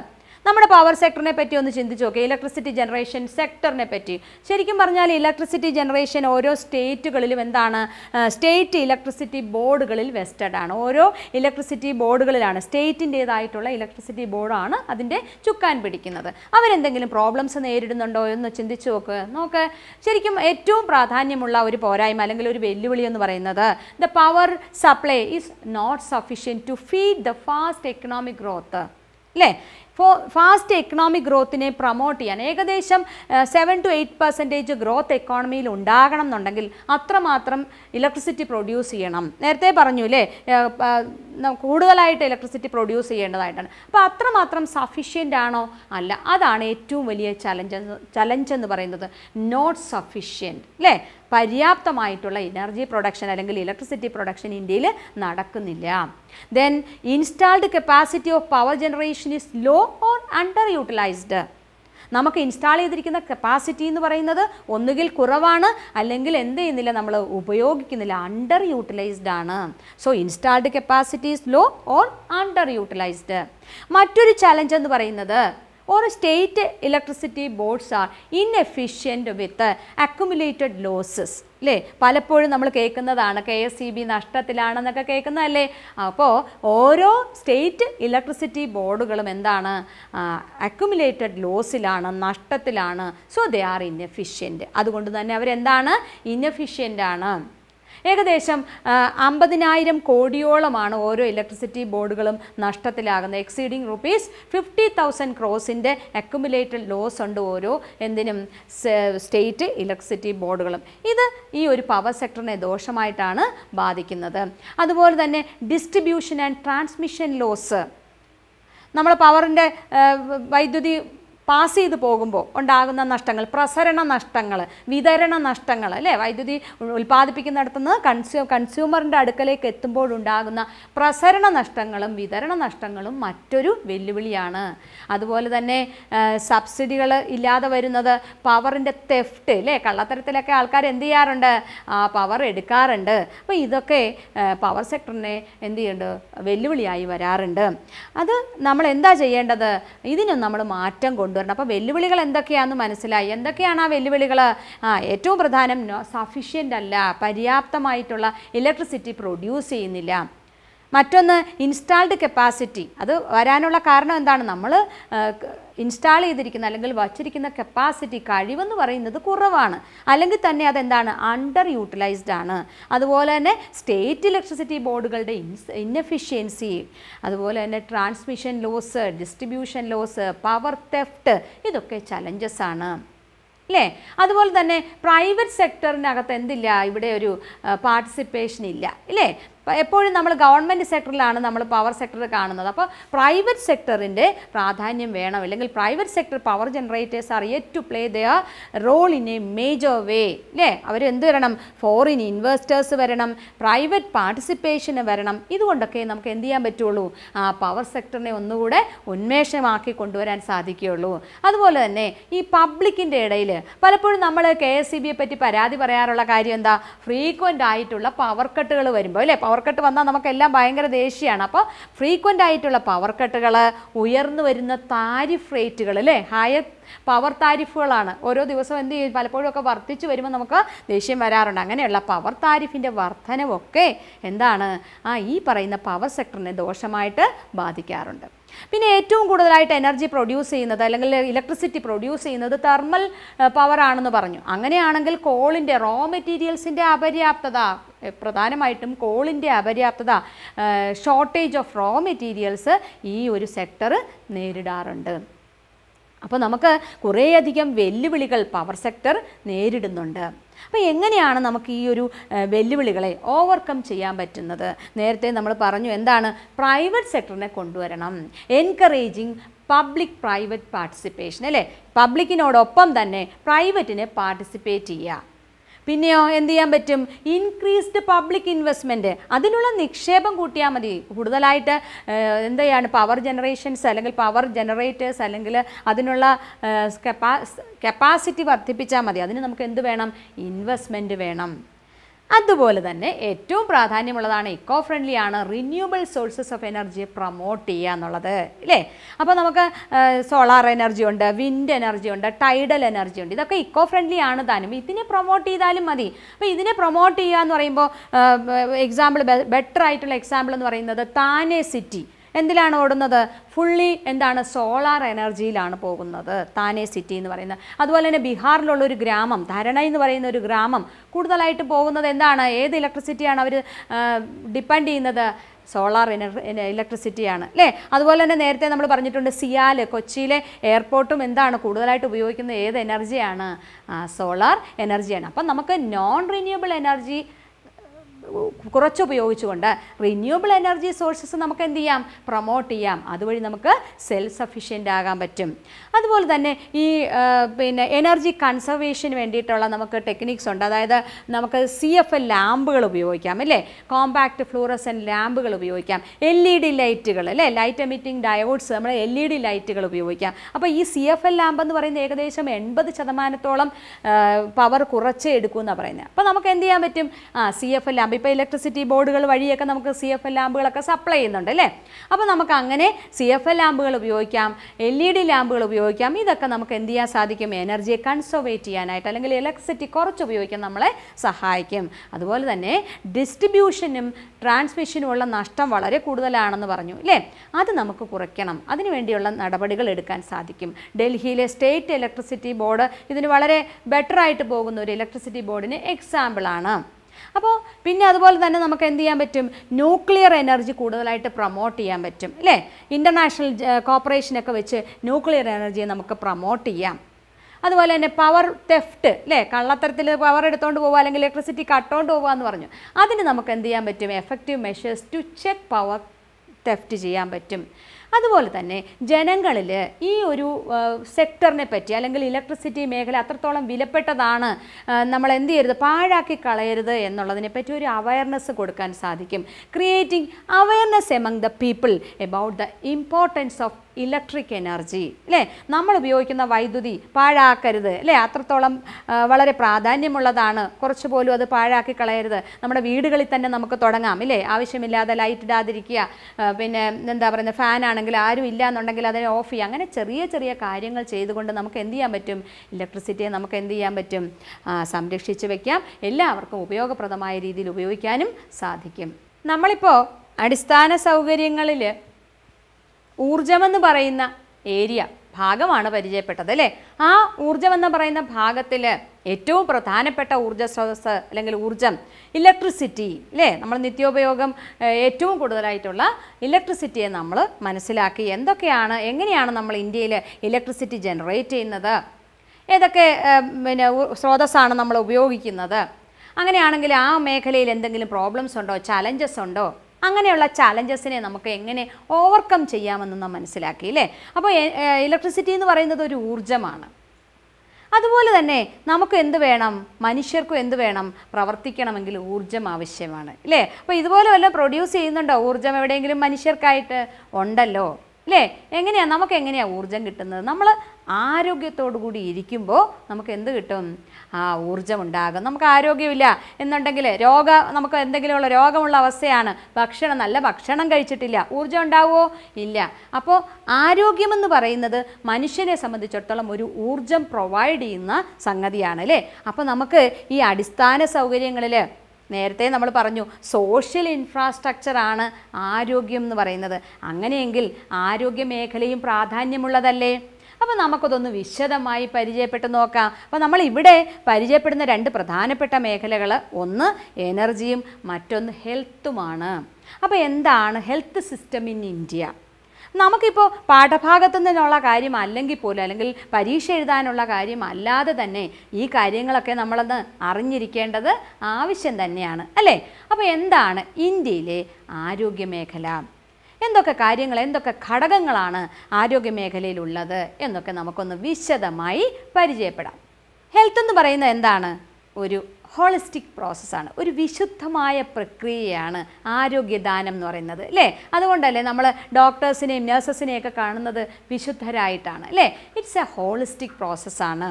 നമ്മുടെ പവർ സെക്ടറിനെ പറ്റി ഒന്ന് ചിന്തിച്ച് നോക്കുക ഇലക്ട്രിസിറ്റി ജനറേഷൻ സെക്ടറിനെ പറ്റി ശരിക്കും പറഞ്ഞാൽ ഇലക്ട്രിസിറ്റി ജനറേഷൻ ഓരോ സ്റ്റേറ്റുകളിലും എന്താണ് സ്റ്റേറ്റ് ഇലക്ട്രിസിറ്റി ബോർഡുകളിൽ വെസ്റ്റഡ് ആണ് ഓരോ ഇലക്ട്രിസിറ്റി ബോർഡുകളിലാണ് സ്റ്റേറ്റിൻ്റേതായിട്ടുള്ള ഇലക്ട്രിസിറ്റി ബോർഡാണ് അതിൻ്റെ ചുക്കാൻ പിടിക്കുന്നത് അവരെന്തെങ്കിലും പ്രോബ്ലംസ് നേരിടുന്നുണ്ടോ എന്ന് ചിന്തിച്ച് നോക്ക് നോക്ക് ശരിക്കും ഏറ്റവും പ്രാധാന്യമുള്ള ഒരു പോരായ്മ അല്ലെങ്കിൽ ഒരു വെല്ലുവിളി എന്ന് പറയുന്നത് the power supply is not sufficient to feed the fast economic growth അല്ലേ ഫാസ്റ്റ് എക്കണോമിക് ഗ്രോത്തിനെ പ്രൊമോട്ട് ചെയ്യാൻ ഏകദേശം seven to eight percentage growth എക്കോണമിയിൽ ഉണ്ടാകണം എന്നുണ്ടെങ്കിൽ അത്രമാത്രം ഇലക്ട്രിസിറ്റി പ്രൊഡ്യൂസ് ചെയ്യണം നേരത്തെ പറഞ്ഞു അല്ലേ കൂടുതലായിട്ട് ഇലക്ട്രിസിറ്റി പ്രൊഡ്യൂസ് ചെയ്യേണ്ടതായിട്ടാണ് അപ്പോൾ അത്രമാത്രം സഫിഷ്യൻ്റ് ആണോ അല്ല അതാണ് ഏറ്റവും വലിയ ചലഞ്ച് ചലഞ്ച് എന്ന് പറയുന്നത് നോട്ട് സഫിഷ്യൻറ്റ് അല്ലേ പര്യാപ്തമായിട്ടുള്ള എനർജി പ്രൊഡക്ഷൻ അല്ലെങ്കിൽ ഇലക്ട്രിസിറ്റി പ്രൊഡക്ഷൻ ഇന്ത്യയിൽ നടക്കുന്നില്ല then installed capacity of power generation is low or underutilized നമുക്ക് ഇൻസ്റ്റാൾ ചെയ്തിരിക്കുന്ന കപ്പാസിറ്റി എന്ന് പറയുന്നത് ഒന്നുകിൽ കുറവാണ് അല്ലെങ്കിൽ എന്ത് ചെയ്യുന്നില്ല നമ്മൾ ഉപയോഗിക്കുന്നില്ല അണ്ടർ യൂട്ടിലൈസ്ഡ് ആണ് so installed capacity low or underutilized മറ്റൊരു ചലഞ്ച് എന്ന് പറയുന്നത് or state electricity boards are inefficient with accumulated losses അല്ലേ പലപ്പോഴും നമ്മൾ കേൾക്കുന്നതാണ് കെ എസ് ഇ ബി നഷ്ടത്തിലാണെന്നൊക്കെ കേൾക്കുന്നതല്ലേ അപ്പോൾ ഓരോ സ്റ്റേറ്റ് ഇലക്ട്രിസിറ്റി ബോർഡുകളും എന്താണ് അക്യുമുലേറ്റഡ് ലോസിലാണ് നഷ്ടത്തിലാണ് സോ ദേ ആർ ഇന്നഫിഷ്യൻറ്റ് അതുകൊണ്ട് തന്നെ അവരെന്താണ് ഇന്നഫിഷ്യൻ്റ് ആണ് ഏകദേശം അമ്പതിനായിരം കോടിയോളമാണ് ഓരോ ഇലക്ട്രിസിറ്റി ബോർഡുകളും നഷ്ടത്തിലാകുന്നത് എക്സീഡിങ് റുപ്പീസ് ഫിഫ്റ്റി തൗസൻഡ് ക്രോസിൻ്റെ അക്കുമുലേറ്റഡ് ലോസ് ഉണ്ട് ഓരോ എന്തിനും സ്റ്റേറ്റ് ഇലക്ട്രിസിറ്റി ബോർഡുകളും ഇത് ഈ ഒരു പവർ സെക്ടറിനെ ദോഷമായിട്ടാണ് ബാധിക്കുന്നത് അതുപോലെ തന്നെ ഡിസ്ട്രിബ്യൂഷൻ ആൻഡ് ട്രാൻസ്മിഷൻ ലോസ് നമ്മൾ പവറിൻ്റെ വൈദ്യുതി പാസ് ചെയ്ത് പോകുമ്പോൾ ഉണ്ടാകുന്ന നഷ്ടങ്ങൾ പ്രസരണ നഷ്ടങ്ങൾ വിതരണ നഷ്ടങ്ങൾ അല്ലേ വൈദ്യുതി ഉൽപ്പാദിപ്പിക്കുന്നിടത്തുനിന്ന് കൺസ്യൂ കൺസ്യൂമറിൻ്റെ അടുക്കലേക്ക് എത്തുമ്പോഴുണ്ടാകുന്ന പ്രസരണ നഷ്ടങ്ങളും വിതരണ നഷ്ടങ്ങളും മറ്റൊരു വെല്ലുവിളിയാണ് അതുപോലെ തന്നെ സബ്സിഡികൾ ഇല്ലാതെ വരുന്നത് പവറിൻ്റെ തെഫ്റ്റ് അല്ലേ കള്ളത്തരത്തിലൊക്കെ ആൾക്കാർ എന്ത് ചെയ്യാറുണ്ട് പവർ എടുക്കാറുണ്ട് അപ്പോൾ ഇതൊക്കെ പവർ സെക്ടറിനെ എന്ത് ചെയ്യുന്നുണ്ട് വെല്ലുവിളിയായി വരാറുണ്ട് അത് നമ്മൾ എന്താ ചെയ്യേണ്ടത് ഇതിനും നമ്മൾ മാറ്റം കൊണ്ടു കൊണ്ടുവരണം അപ്പോൾ വെല്ലുവിളികൾ എന്തൊക്കെയാണെന്ന് മനസ്സിലായി എന്തൊക്കെയാണ് ആ വെല്ലുവിളികൾ ആ ഏറ്റവും പ്രധാനം സഫീഷ്യൻ്റ് അല്ല പര്യാപ്തമായിട്ടുള്ള ഇലക്ട്രിസിറ്റി പ്രൊഡ്യൂസ് ചെയ്യുന്നില്ല മറ്റൊന്ന് ഇൻസ്റ്റാൾഡ് കപ്പാസിറ്റി അത് വരാനുള്ള കാരണം എന്താണ് നമ്മൾ ഇൻസ്റ്റാൾ ചെയ്തിരിക്കുന്ന അല്ലെങ്കിൽ വച്ചിരിക്കുന്ന കപ്പാസിറ്റി കഴിവെന്ന് പറയുന്നത് കുറവാണ് അല്ലെങ്കിൽ തന്നെ അതെന്താണ് അണ്ടർ യൂട്ടിലൈസ്ഡ് ആണ് അതുപോലെ തന്നെ സ്റ്റേറ്റ് ഇലക്ട്രിസിറ്റി ബോർഡുകളുടെ ഇൻസ് ഇന്നഫിഷ്യൻസി അതുപോലെ തന്നെ transmission loss distribution loss power theft ഇതൊക്കെ ചലഞ്ചസ് ആണ് അല്ലേ അതുപോലെ തന്നെ പ്രൈവറ്റ് സെക്ടറിനകത്ത് എന്തില്ല ഇവിടെ ഒരു പാർട്ടിസിപ്പേഷൻ ഇല്ല ഇല്ലേ എപ്പോഴും നമ്മൾ ഗവൺമെൻറ് സെക്ടറിലാണ് നമ്മൾ പവർ സെക്ടർ കാണുന്നത് അപ്പോൾ പ്രൈവറ്റ് സെക്ടറിൻ്റെ പ്രാധാന്യം വേണം അല്ലെങ്കിൽ private sector power generators are yet to play the role in a major way അല്ലേ അവർ എന്ത് വരണം ഫോറിൻ ഇൻവെസ്റ്റേഴ്സ് വരണം പ്രൈവറ്റ് പാർട്ടിസിപ്പേഷന് വരണം ഇതുകൊണ്ടൊക്കെ നമുക്ക് എന്ത് ചെയ്യാൻ പറ്റുള്ളൂ ആ പവർ സെക്ടറിനെ ഒന്നുകൂടെ ഉന്മേഷമാക്കി കൊണ്ടുവരാൻ സാധിക്കുകയുള്ളൂ അതുപോലെ തന്നെ ഈ പബ്ലിക്കിൻ്റെ ഇടയിൽ പലപ്പോഴും നമ്മൾ കെ എസ് സി ബിയെ e പറ്റി പരാതി പറയാറുള്ള കാര്യം എന്താ ഫ്രീക്വൻ്റ് ആയിട്ടുള്ള പവർ കട്ടുകൾ വരുമ്പോൾ അല്ലേ പവർ കട്ട് വന്നാൽ നമുക്കെല്ലാം ഭയങ്കര ദേഷ്യമാണ് അപ്പോൾ ഫ്രീക്വൻ്റ് ആയിട്ടുള്ള പവർ കട്ടുകൾ ഉയർന്നു വരുന്ന താരിഫ് റേറ്റുകൾ അല്ലേ ഹയർ പവർ താരിഫുകളാണ് ഓരോ ദിവസവും എന്ത് ചെയ്യും പലപ്പോഴും ഒക്കെ വർദ്ധിച്ചു വരുമ്പോൾ നമുക്ക് ദേഷ്യം വരാറുണ്ട് അങ്ങനെയുള്ള പവർ താരിഫിൻ്റെ വർധനവൊക്കെ എന്താണ് ആ ഈ പറയുന്ന പവർ സെക്ടറിനെ ദോഷമായിട്ട് ബാധിക്കാറുണ്ട് പിന്നെ ഏറ്റവും കൂടുതലായിട്ട് എനർജി പ്രൊഡ്യൂസ് ചെയ്യുന്നത് അല്ലെങ്കിൽ ഇലക്ട്രിസിറ്റി പ്രൊഡ്യൂസ് ചെയ്യുന്നത് തെർമൽ പവർ ആണെന്ന് പറഞ്ഞു അങ്ങനെയാണെങ്കിൽ കോളിൻ്റെ റോ മെറ്റീരിയൽസിൻ്റെ അപര്യാപ്തത പ്രധാനമായിട്ടും കോളിൻ്റെ അപര്യാപ്തത ഷോർട്ടേജ് ഓഫ് റോ മെറ്റീരിയൽസ് ഈ ഒരു സെക്ടർ നേരിടാറുണ്ട് അപ്പോൾ നമുക്ക് കുറേയധികം വെല്ലുവിളികൾ പവർ സെക്ടർ നേരിടുന്നുണ്ട് അപ്പോൾ എങ്ങനെയാണ് നമുക്ക് ഈ ഒരു വെല്ലുവിളികളെ ഓവർകം ചെയ്യാൻ പറ്റുന്നത് നേരത്തെ നമ്മൾ പറഞ്ഞു എന്താണ് പ്രൈവറ്റ് സെക്ടറിനെ കൊണ്ടുവരണം എൻകറേജിങ് പബ്ലിക് പ്രൈവറ്റ് പാർട്ടിസിപ്പേഷൻ അല്ലേ പബ്ലിക്കിനോടൊപ്പം തന്നെ പ്രൈവറ്റിനെ പാർട്ടിസിപ്പേറ്റ് ചെയ്യുക പിന്നെയോ എന്ത് ചെയ്യാൻ പറ്റും ഇൻക്രീസ്ഡ് പബ്ലിക് ഇൻവെസ്റ്റ്മെൻറ്റ് അതിനുള്ള നിക്ഷേപം കൂട്ടിയാൽ മതി കൂടുതലായിട്ട് എന്ത് ചെയ്യാണ് പവർ ജനറേഷൻസ് അല്ലെങ്കിൽ പവർ ജനറേറ്റേഴ്സ് അല്ലെങ്കിൽ അതിനുള്ള കപ്പാസിറ്റി വർദ്ധിപ്പിച്ചാൽ മതി അതിന് നമുക്ക് എന്ത് വേണം ഇൻവെസ്റ്റ്മെൻറ്റ് വേണം അതുപോലെ തന്നെ ഏറ്റവും പ്രാധാന്യമുള്ളതാണ് ഇക്കോ ഫ്രണ്ട്ലി ആണ് renewable sources of energy promote ചെയ്യുക എന്നുള്ളത് ഇല്ലേ അപ്പോൾ നമുക്ക് സോളാർ എനർജി ഉണ്ട് വിൻഡ് എനർജി ഉണ്ട് ടൈഡൽ എനർജി ഉണ്ട് ഇതൊക്കെ ഇക്കോ ഫ്രണ്ട്ലി ആണ് താനും ഇതിനെ പ്രൊമോട്ട് ചെയ്താലും മതി അപ്പോൾ ഇതിനെ പ്രൊമോട്ട് ചെയ്യുക എന്ന് പറയുമ്പോൾ എക്സാമ്പിൾ ബെറ്റർ ആയിട്ടുള്ള എക്സാമ്പിൾ എന്ന് പറയുന്നത് താനെ സിറ്റി എന്തിലാണ് ഓടുന്നത് ഫുള്ളി എന്താണ് സോളാർ എനർജിയിലാണ് പോകുന്നത് താനെ സിറ്റി എന്ന് പറയുന്നത് അതുപോലെ തന്നെ ബീഹാറിലുള്ള ഒരു ഗ്രാമം ധരണ എന്ന് പറയുന്ന ഒരു ഗ്രാമം കൂടുതലായിട്ട് പോകുന്നത് എന്താണ് ഏത് ഇലക്ട്രിസിറ്റിയാണ് അവർ ഡിപ്പെൻഡ് ചെയ്യുന്നത് സോളാർ എനർ ഇലക്ട്രിസിറ്റിയാണ് അല്ലേ അതുപോലെ തന്നെ നേരത്തെ നമ്മൾ പറഞ്ഞിട്ടുണ്ട് സിയാൽ കൊച്ചിയിലെ എയർപോർട്ടും എന്താണ് കൂടുതലായിട്ട് ഉപയോഗിക്കുന്നത് ഏത് എനർജിയാണ് സോളാർ എനർജിയാണ് അപ്പം നമുക്ക് നോൺ റിന്യൂവബിൾ എനർജി ഉപയോഗിച്ചുകൊണ്ട് റിന്യൂവബിൾ എനർജി സോഴ്സസ് നമുക്ക് എന്ത് ചെയ്യാം പ്രൊമോട്ട് ചെയ്യാം അതുവഴി നമുക്ക് സെൽഫ് സഫിഷ്യൻ്റ് ആകാൻ പറ്റും അതുപോലെ തന്നെ ഈ പിന്നെ എനർജി കൺസർവേഷന് വേണ്ടിയിട്ടുള്ള നമുക്ക് ടെക്നിക്സ് ഉണ്ട് അതായത് നമുക്ക് സി എഫ് എൽ ലാമ്പുകൾ ഉപയോഗിക്കാം അല്ലേ കോമ്പാക്റ്റ് ഫ്ലൂറസൻ ലാമ്പുകൾ ഉപയോഗിക്കാം എൽ ഇ ഡി ലൈറ്റുകൾ അല്ലേ ലൈറ്റ് എമിറ്റിംഗ് ഡയോഡ്സ് നമ്മൾ എൽ ഇ ഡി ലൈറ്റുകൾ ഉപയോഗിക്കാം അപ്പോൾ ഈ സി എഫ് എൽ ലാമ്പ് എന്ന് പറയുന്നത് ഏകദേശം എൺപത് ശതമാനത്തോളം പവർ കുറച്ചേ എന്നാണ് പറയുന്നത് അപ്പോൾ നമുക്ക് എന്ത് ചെയ്യാൻ പറ്റും ആ സി എഫ് എൽ ലാമ്പ് ഇപ്പോൾ ഇലക്ട്രിസിറ്റി ബോർഡുകൾ വഴിയൊക്കെ നമുക്ക് സി എഫ് എൽ ലാമ്പുകളൊക്കെ സപ്ലൈ ചെയ്യുന്നുണ്ട് അല്ലേ അപ്പോൾ നമുക്ക് അങ്ങനെ സി എഫ് എൽ ലാമ്പുകൾ ഉപയോഗിക്കാം എൽ ഇ ഡി ലാമ്പുകൾ ഉപയോഗിക്കാം ഇതൊക്കെ നമുക്ക് എന്ത് ചെയ്യാൻ സാധിക്കും എനർജിയെ കൺസർവേറ്റ് ചെയ്യാനായിട്ട് അല്ലെങ്കിൽ ഇലക്ട്രിസിറ്റി കുറച്ച് ഉപയോഗിക്കാൻ നമ്മളെ സഹായിക്കും അതുപോലെ തന്നെ ഡിസ്ട്രിബ്യൂഷനും ട്രാൻസ്മിഷനും ഉള്ള നഷ്ടം വളരെ കൂടുതലാണെന്ന് പറഞ്ഞു അല്ലേ അത് നമുക്ക് കുറയ്ക്കണം അതിനുവേണ്ടിയുള്ള നടപടികൾ എടുക്കാൻ സാധിക്കും ഡൽഹിയിലെ സ്റ്റേറ്റ് ഇലക്ട്രിസിറ്റി ബോർഡ് ഇതിന് വളരെ ബെറ്ററായിട്ട് പോകുന്ന ഒരു ഇലക്ട്രിസിറ്റി ബോർഡിന് എക്സാമ്പിളാണ് അപ്പോൾ പിന്നെ അതുപോലെ തന്നെ നമുക്ക് എന്ത് ചെയ്യാൻ പറ്റും ന്യൂക്ലിയർ എനർജി കൂടുതലായിട്ട് പ്രൊമോട്ട് ചെയ്യാൻ പറ്റും അല്ലേ ഇൻ്റർനാഷണൽ കോപ്പറേഷനൊക്കെ വെച്ച് ന്യൂക്ലിയർ എനർജിയെ നമുക്ക് പ്രൊമോട്ട് ചെയ്യാം അതുപോലെ തന്നെ പവർ തെഫ്റ്റ് അല്ലേ കള്ളത്തരത്തിൽ പവർ എടുത്തുകൊണ്ട് പോവുക അല്ലെങ്കിൽ ഇലക്ട്രിസിറ്റി കട്ടുകൊണ്ട് പോവുക എന്ന് പറഞ്ഞു അതിന് നമുക്ക് എന്ത് ചെയ്യാൻ പറ്റും effective measures to check power theft ചെയ്യാൻ പറ്റും അതുപോലെ തന്നെ ജനങ്ങളിൽ ഈ ഒരു സെക്ടറിനെ പറ്റി അല്ലെങ്കിൽ ഇലക്ട്രിസിറ്റി മേഖല അത്രത്തോളം വിലപ്പെട്ടതാണ് നമ്മൾ എന്ത് ചെയ്യരുത് പാഴാക്കി കളയരുത് എന്നുള്ളതിനെ പറ്റി ഒരു അവയർനെസ് കൊടുക്കാൻ സാധിക്കും creating awareness among the people about the importance of electric energy അല്ലേ നമ്മൾ ഉപയോഗിക്കുന്ന വൈദ്യുതി പാഴാക്കരുത് അല്ലേ അത്രത്തോളം വളരെ പ്രാധാന്യമുള്ളതാണ് കുറച്ച് പോലും അത് പാഴാക്കി കളയരുത് നമ്മുടെ വീടുകളിൽ തന്നെ നമുക്ക് തുടങ്ങാം ഇല്ലേ ആവശ്യമില്ലാതെ ലൈറ്റ് ഇടാതിരിക്കുക പിന്നെ എന്താ പറയുന്നത് ഫാനാണെങ്കിൽ ആരും ഇല്ല എന്നുണ്ടെങ്കിൽ അതിനെ ഓഫ് ചെയ്യുക അങ്ങനെ ചെറിയ ചെറിയ കാര്യങ്ങൾ ചെയ്തുകൊണ്ട് നമുക്ക് എന്ത് ചെയ്യാൻ പറ്റും ഇലക്ട്രിസിറ്റിയെ നമുക്ക് എന്ത് ചെയ്യാൻ പറ്റും സംരക്ഷിച്ച് വയ്ക്കാം എല്ലാവർക്കും ഉപയോഗപ്രദമായ രീതിയിൽ ഉപയോഗിക്കാനും സാധിക്കും നമ്മളിപ്പോൾ അടിസ്ഥാന സൗകര്യങ്ങളിൽ ഊർജമെന്ന് പറയുന്ന ഏരിയ ഭാഗമാണ് പരിചയപ്പെട്ടത് അല്ലേ ആ എന്ന് പറയുന്ന ഭാഗത്തിൽ ഏറ്റവും പ്രധാനപ്പെട്ട ഊർജ്ജ സ്രോതസ് അല്ലെങ്കിൽ ഊർജം ഇലക്ട്രിസിറ്റി അല്ലേ നമ്മൾ നിത്യോപയോഗം ഏറ്റവും കൂടുതലായിട്ടുള്ള ഇലക്ട്രിസിറ്റിയെ നമ്മൾ മനസ്സിലാക്കി എന്തൊക്കെയാണ് എങ്ങനെയാണ് നമ്മൾ ഇന്ത്യയിൽ ഇലക്ട്രിസിറ്റി ജനറേറ്റ് ചെയ്യുന്നത് ഏതൊക്കെ പിന്നെ സ്രോതസ്സാണ് നമ്മൾ ഉപയോഗിക്കുന്നത് അങ്ങനെയാണെങ്കിൽ ആ മേഖലയിൽ എന്തെങ്കിലും പ്രോബ്ലംസ് ഉണ്ടോ ചലഞ്ചസ് ഉണ്ടോ അങ്ങനെയുള്ള ചാലഞ്ചസിനെ നമുക്ക് എങ്ങനെ ഓവർകം ചെയ്യാമെന്ന് നാം മനസ്സിലാക്കി അല്ലേ അപ്പോൾ ഇലക്ട്രിസിറ്റി എന്ന് പറയുന്നത് ഒരു ഊർജ്ജമാണ് അതുപോലെ തന്നെ നമുക്ക് എന്ത് വേണം മനുഷ്യർക്കും എന്ത് വേണം പ്രവർത്തിക്കണമെങ്കിൽ ഊർജ്ജം ആവശ്യമാണ് അല്ലേ അപ്പോൾ ഇതുപോലെ വല്ല പ്രൊഡ്യൂസ് ചെയ്യുന്നുണ്ടോ ഊർജ്ജം എവിടെയെങ്കിലും മനുഷ്യർക്കായിട്ട് ഉണ്ടല്ലോ അല്ലേ എങ്ങനെയാണ് നമുക്ക് എങ്ങനെയാണ് ഊർജ്ജം കിട്ടുന്നത് നമ്മൾ ആരോഗ്യത്തോടു കൂടി ഇരിക്കുമ്പോൾ നമുക്ക് എന്ത് കിട്ടും ആ ഊർജ്ജമുണ്ടാകും നമുക്ക് ആരോഗ്യമില്ല എന്നുണ്ടെങ്കിൽ രോഗ നമുക്ക് എന്തെങ്കിലുമുള്ള രോഗമുള്ള അവസ്ഥയാണ് ഭക്ഷണം നല്ല ഭക്ഷണം കഴിച്ചിട്ടില്ല ഊർജ്ജം ഉണ്ടാവുമോ ഇല്ല അപ്പോൾ ആരോഗ്യമെന്ന് പറയുന്നത് മനുഷ്യനെ സംബന്ധിച്ചിടത്തോളം ഒരു ഊർജം പ്രൊവൈഡ് ചെയ്യുന്ന സംഗതിയാണ് അല്ലേ അപ്പോൾ നമുക്ക് ഈ അടിസ്ഥാന സൗകര്യങ്ങളിൽ നേരത്തെ നമ്മൾ പറഞ്ഞു സോഷ്യൽ ഇൻഫ്രാസ്ട്രക്ചറാണ് ആരോഗ്യം എന്ന് പറയുന്നത് അങ്ങനെയെങ്കിൽ ആരോഗ്യ മേഖലയും പ്രാധാന്യമുള്ളതല്ലേ അപ്പോൾ നമുക്കതൊന്ന് വിശദമായി പരിചയപ്പെട്ട് നോക്കാം അപ്പോൾ നമ്മൾ ഇവിടെ പരിചയപ്പെടുന്ന രണ്ട് പ്രധാനപ്പെട്ട മേഖലകൾ ഒന്ന് എനർജിയും മറ്റൊന്ന് ഹെൽത്തുമാണ് അപ്പോൾ എന്താണ് ഹെൽത്ത് സിസ്റ്റം ഇൻ ഇന്ത്യ നമുക്കിപ്പോൾ പാഠഭാഗത്തു നിന്നുള്ള കാര്യം അല്ലെങ്കിൽ പോലും അല്ലെങ്കിൽ പരീക്ഷ എഴുതാനുള്ള കാര്യം അല്ലാതെ തന്നെ ഈ കാര്യങ്ങളൊക്കെ നമ്മളൊന്ന് അറിഞ്ഞിരിക്കേണ്ടത് ആവശ്യം തന്നെയാണ് അല്ലേ അപ്പോൾ എന്താണ് ഇന്ത്യയിലെ ആരോഗ്യ മേഖല എന്തൊക്കെ കാര്യങ്ങൾ എന്തൊക്കെ ഘടകങ്ങളാണ് ഉള്ളത് എന്നൊക്കെ നമുക്കൊന്ന് വിശദമായി പരിചയപ്പെടാം ഹെൽത്ത് എന്ന് പറയുന്നത് എന്താണ് ഒരു ഹോളിസ്റ്റിക് പ്രോസസ്സാണ് ഒരു വിശുദ്ധമായ പ്രക്രിയയാണ് ആരോഗ്യദാനം എന്ന് പറയുന്നത് അല്ലേ അതുകൊണ്ടല്ലേ നമ്മൾ ഡോക്ടേഴ്സിനെയും നഴ്സസിനെയൊക്കെ കാണുന്നത് വിശുദ്ധരായിട്ടാണ് അല്ലേ ഇറ്റ്സ് എ ഹോളിസ്റ്റിക് പ്രോസസ്സാണ്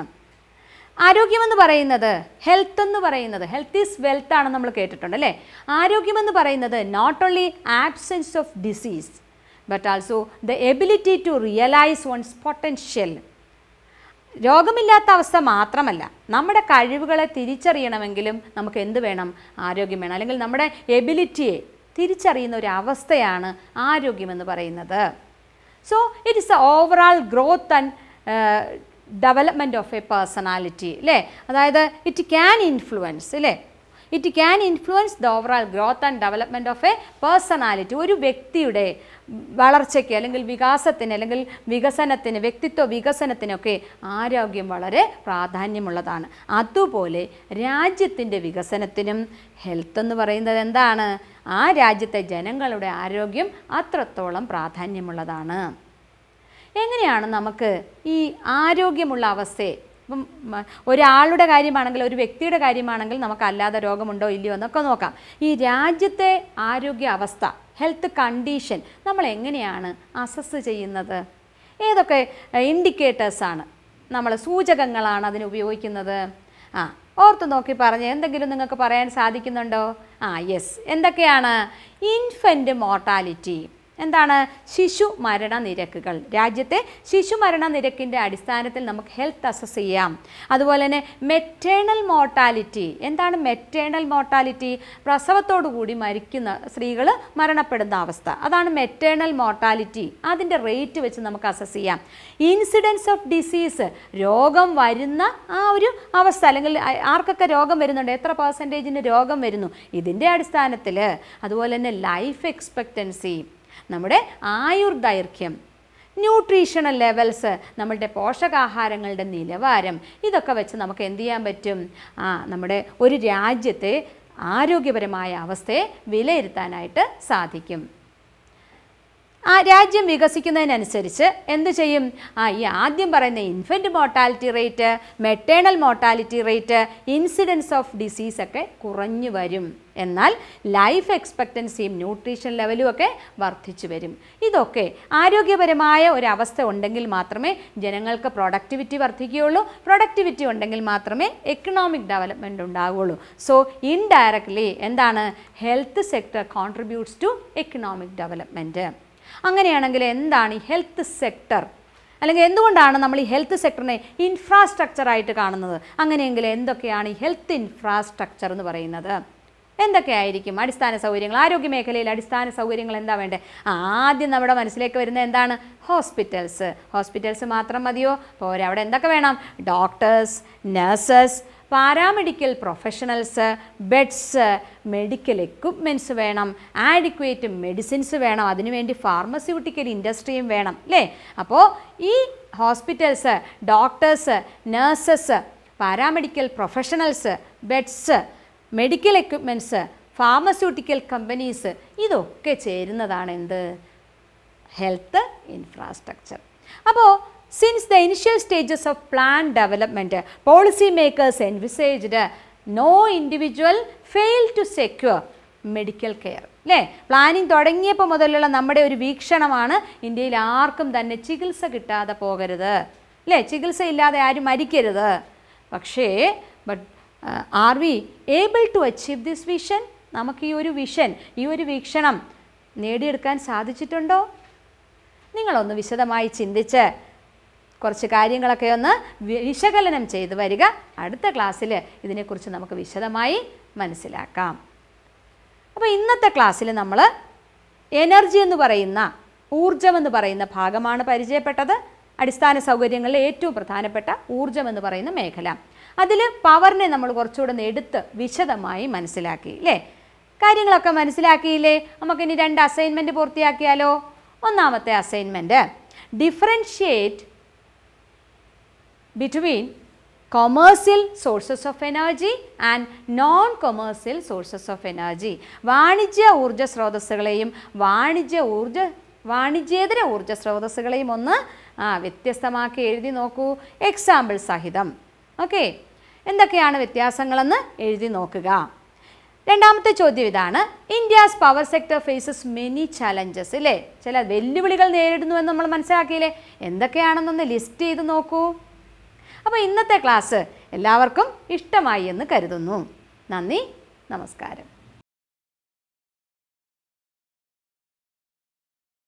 ആരോഗ്യമെന്ന് പറയുന്നത് ഹെൽത്ത് എന്ന് പറയുന്നത് ഹെൽത്ത് ഈസ് വെൽത്ത് ആണ് നമ്മൾ കേട്ടിട്ടുണ്ട് അല്ലേ ആരോഗ്യമെന്ന് പറയുന്നത് not only absence of disease but also the ability to realize one's potential രോഗമില്ലാത്ത അവസ്ഥ മാത്രമല്ല നമ്മുടെ കഴിവുകളെ തിരിച്ചറിയണമെങ്കിലും നമുക്ക് എന്ത് വേണം ആരോഗ്യം വേണം അല്ലെങ്കിൽ നമ്മുടെ എബിലിറ്റിയെ തിരിച്ചറിയുന്ന ഒരു അവസ്ഥയാണ് ആരോഗ്യമെന്ന് പറയുന്നത് so it is a overall growth and development of a personality അല്ലേ അതായത് ഇറ്റ് ക്യാൻ ഇൻഫ്ലുവൻസ് അല്ലേ it can influence the overall growth and development of a personality ഒരു വ്യക്തിയുടെ വളർച്ചയ്ക്ക് അല്ലെങ്കിൽ വികാസത്തിന് അല്ലെങ്കിൽ വികസനത്തിന് വ്യക്തിത്വ വികസനത്തിനൊക്കെ ആരോഗ്യം വളരെ പ്രാധാന്യമുള്ളതാണ് അതുപോലെ രാജ്യത്തിൻ്റെ വികസനത്തിനും ഹെൽത്ത് എന്ന് പറയുന്നത് എന്താണ് ആ രാജ്യത്തെ ജനങ്ങളുടെ ആരോഗ്യം അത്രത്തോളം പ്രാധാന്യമുള്ളതാണ് എങ്ങനെയാണ് നമുക്ക് ഈ ആരോഗ്യമുള്ള അവസ്ഥയെ ഇപ്പം ഒരാളുടെ കാര്യമാണെങ്കിൽ ഒരു വ്യക്തിയുടെ കാര്യമാണെങ്കിൽ നമുക്കല്ലാതെ രോഗമുണ്ടോ ഇല്ലയോ എന്നൊക്കെ നോക്കാം ഈ രാജ്യത്തെ ആരോഗ്യ അവസ്ഥ ഹെൽത്ത് കണ്ടീഷൻ നമ്മൾ എങ്ങനെയാണ് അസസ് ചെയ്യുന്നത് ഏതൊക്കെ ഇൻഡിക്കേറ്റേഴ്സാണ് നമ്മൾ സൂചകങ്ങളാണ് അതിന് ഉപയോഗിക്കുന്നത് ആ ഓർത്ത് നോക്കി പറഞ്ഞ് എന്തെങ്കിലും നിങ്ങൾക്ക് പറയാൻ സാധിക്കുന്നുണ്ടോ ആ യെസ് എന്തൊക്കെയാണ് ഇൻഫൻറ്റ് മോർട്ടാലിറ്റി എന്താണ് ശിശു മരണ നിരക്കുകൾ രാജ്യത്തെ ശിശു മരണ നിരക്കിൻ്റെ അടിസ്ഥാനത്തിൽ നമുക്ക് ഹെൽത്ത് അസസ് ചെയ്യാം അതുപോലെ തന്നെ മെറ്റേണൽ മോർട്ടാലിറ്റി എന്താണ് മെറ്റേണൽ മോർട്ടാലിറ്റി കൂടി മരിക്കുന്ന സ്ത്രീകൾ മരണപ്പെടുന്ന അവസ്ഥ അതാണ് മെറ്റേണൽ മോർട്ടാലിറ്റി അതിൻ്റെ റേറ്റ് വെച്ച് നമുക്ക് അസസ് ചെയ്യാം ഇൻസിഡൻസ് ഓഫ് ഡിസീസ് രോഗം വരുന്ന ആ ഒരു അവസ്ഥ അല്ലെങ്കിൽ ആർക്കൊക്കെ രോഗം വരുന്നുണ്ട് എത്ര പെർസെൻറ്റേജിന് രോഗം വരുന്നു ഇതിൻ്റെ അടിസ്ഥാനത്തിൽ അതുപോലെ തന്നെ ലൈഫ് എക്സ്പെക്റ്റൻസി നമ്മുടെ ആയുർദൈർഘ്യം ന്യൂട്രീഷണൽ ലെവൽസ് നമ്മളുടെ പോഷകാഹാരങ്ങളുടെ നിലവാരം ഇതൊക്കെ വെച്ച് നമുക്ക് എന്ത് ചെയ്യാൻ പറ്റും ആ നമ്മുടെ ഒരു രാജ്യത്തെ ആരോഗ്യപരമായ അവസ്ഥയെ വിലയിരുത്താനായിട്ട് സാധിക്കും ആ രാജ്യം വികസിക്കുന്നതിനനുസരിച്ച് എന്ത് ചെയ്യും ആ ഈ ആദ്യം പറയുന്ന infant mortality rate maternal mortality rate incidence of disease ഒക്കെ കുറഞ്ഞു വരും എന്നാൽ ലൈഫ് എക്സ്പെക്റ്റൻസിയും ന്യൂട്രീഷൻ ലെവലും ഒക്കെ വർദ്ധിച്ചു വരും ഇതൊക്കെ ആരോഗ്യപരമായ ഒരവസ്ഥ ഉണ്ടെങ്കിൽ മാത്രമേ ജനങ്ങൾക്ക് പ്രൊഡക്ടിവിറ്റി വർദ്ധിക്കുകയുള്ളൂ പ്രൊഡക്ടിവിറ്റി ഉണ്ടെങ്കിൽ മാത്രമേ എക്കണോമിക് ഡെവലപ്മെൻറ്റ് ഉണ്ടാവുകയുള്ളൂ സോ ഇൻഡയറക്ട്ലി എന്താണ് health sector contributes to economic development അങ്ങനെയാണെങ്കിൽ എന്താണ് ഈ ഹെൽത്ത് സെക്ടർ അല്ലെങ്കിൽ എന്തുകൊണ്ടാണ് നമ്മൾ ഈ ഹെൽത്ത് സെക്ടറിനെ ഇൻഫ്രാസ്ട്രക്ചറായിട്ട് കാണുന്നത് അങ്ങനെയെങ്കിൽ എന്തൊക്കെയാണ് ഈ ഹെൽത്ത് ഇൻഫ്രാസ്ട്രക്ചർ എന്ന് പറയുന്നത് എന്തൊക്കെയായിരിക്കും അടിസ്ഥാന സൗകര്യങ്ങൾ ആരോഗ്യ മേഖലയിൽ അടിസ്ഥാന സൗകര്യങ്ങൾ എന്താ വേണ്ടത് ആദ്യം നമ്മുടെ മനസ്സിലേക്ക് വരുന്നത് എന്താണ് ഹോസ്പിറ്റൽസ് ഹോസ്പിറ്റൽസ് മാത്രം മതിയോ പോരാ അവിടെ എന്തൊക്കെ വേണം doctors nurses paramedical professionals beds medical equipments വേണം ആഡിക്വേറ്റ് മെഡിസിൻസ് വേണം അതിനുവേണ്ടി ഫാർമസ്യൂട്ടിക്കൽ ഇൻഡസ്ട്രിയും വേണം അല്ലേ അപ്പോൾ ഈ hospitals doctors nurses paramedical professionals beds medical equipments pharmaceutical companies ഇതൊക്കെ ചേരുന്നതാണ് എന്ത് ഹെൽത്ത് ഇൻഫ്രാസ്ട്രക്ചർ അപ്പോൾ since the initial stages of plan development policy makers envisaged no individual fail to secure medical care അല്ലേ പ്ലാനിങ് തുടങ്ങിയപ്പോൾ മുതലുള്ള നമ്മുടെ ഒരു വീക്ഷണമാണ് ഇന്ത്യയിൽ ആർക്കും തന്നെ ചികിത്സ കിട്ടാതെ പോകരുത് അല്ലേ ചികിത്സ ഇല്ലാതെ ആരും മരിക്കരുത് പക്ഷേ but are we able to achieve this vision നമുക്ക് ഈ ഒരു വിഷൻ ഈ ഒരു വീക്ഷണം നേടിയെടുക്കാൻ സാധിച്ചിട്ടുണ്ടോ നിങ്ങളൊന്ന് വിശദമായി ചിന്തിച്ച് കുറച്ച് കാര്യങ്ങളൊക്കെ ഒന്ന് വിശകലനം ചെയ്തു വരിക അടുത്ത ക്ലാസ്സിൽ ഇതിനെക്കുറിച്ച് നമുക്ക് വിശദമായി മനസ്സിലാക്കാം അപ്പോൾ ഇന്നത്തെ ക്ലാസ്സിൽ നമ്മൾ എനർജി എന്ന് പറയുന്ന എന്ന് പറയുന്ന ഭാഗമാണ് പരിചയപ്പെട്ടത് അടിസ്ഥാന സൗകര്യങ്ങളിലെ ഏറ്റവും പ്രധാനപ്പെട്ട ഊർജം എന്ന് പറയുന്ന മേഖല അതിൽ പവറിനെ നമ്മൾ കുറച്ചുകൂടെ ഒന്ന് എടുത്ത് വിശദമായി മനസ്സിലാക്കി അല്ലേ കാര്യങ്ങളൊക്കെ മനസ്സിലാക്കിയില്ലേ നമുക്കിനി രണ്ട് അസൈൻമെൻറ്റ് പൂർത്തിയാക്കിയാലോ ഒന്നാമത്തെ assignment differentiate between commercial sources of energy and non commercial sources of energy വാണിജ്യ ഊർജ്ജ സ്രോതസ്സുകളെയും വാണിജ്യ ഊർജ്ജ വാണിജ്യേതര ഊർജ്ജ സ്രോതസ്സുകളെയും ഒന്ന് ആ വ്യത്യസ്തമാക്കി എഴുതി നോക്കൂ എക്സാമ്പിൾ സഹിതം ഓക്കെ എന്തൊക്കെയാണ് വ്യത്യാസങ്ങളെന്ന് എഴുതി നോക്കുക രണ്ടാമത്തെ ചോദ്യം ഇതാണ് India's power sector faces many challenges അല്ലേ ചില വെല്ലുവിളികൾ നേരിടുന്നുവെന്ന് നമ്മൾ മനസ്സിലാക്കിയില്ലേ എന്തൊക്കെയാണെന്നൊന്ന് ലിസ്റ്റ് ചെയ്ത് നോക്കൂ അപ്പോൾ ഇന്നത്തെ ക്ലാസ് എല്ലാവർക്കും ഇഷ്ടമായി എന്ന് കരുതുന്നു നന്ദി നമസ്കാരം